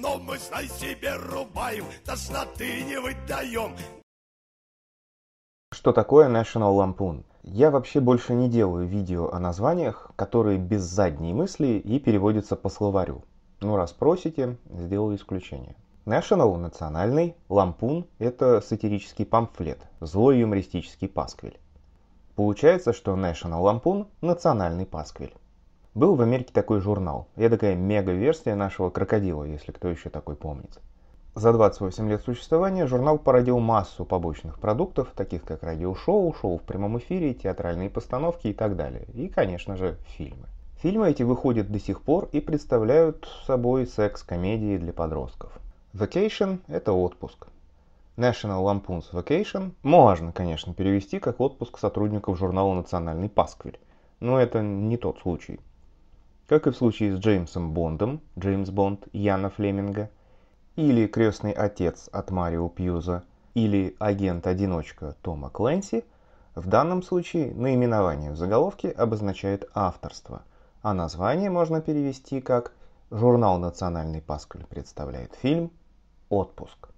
Но мы, знай себе, рубаем, тошноты не выдаем. Что такое National Lampoon? Я вообще больше не делаю видео о названиях, которые без задней мысли и переводятся по словарю. Ну, раз просите, сделаю исключение. National – национальный, лампун – это сатирический памфлет, злой юмористический пасквиль. Получается, что National Lampoon – национальный пасквиль. Был в Америке такой журнал, эдакая мега-версия нашего «Крокодила», если кто еще такой помнит. За 28 лет существования журнал породил массу побочных продуктов, таких как радиошоу, шоу в прямом эфире, театральные постановки и так далее. И, конечно же, фильмы. Фильмы эти выходят до сих пор и представляют собой секс-комедии для подростков. Vacation – это отпуск. National Lampoon's Vacation можно, конечно, перевести как отпуск сотрудников журнала «Национальный пасквиль». Но это не тот случай. Как и в случае с Джеймсом Бондом, Джеймс Бонд Яна Флеминга, или «Крестный отец» от Марио Пьюза, или «Агент-одиночка» Тома Клэнси, в данном случае наименование в заголовке обозначает авторство, а название можно перевести как «Журнал «Национальный Паскаль» представляет фильм «Отпуск».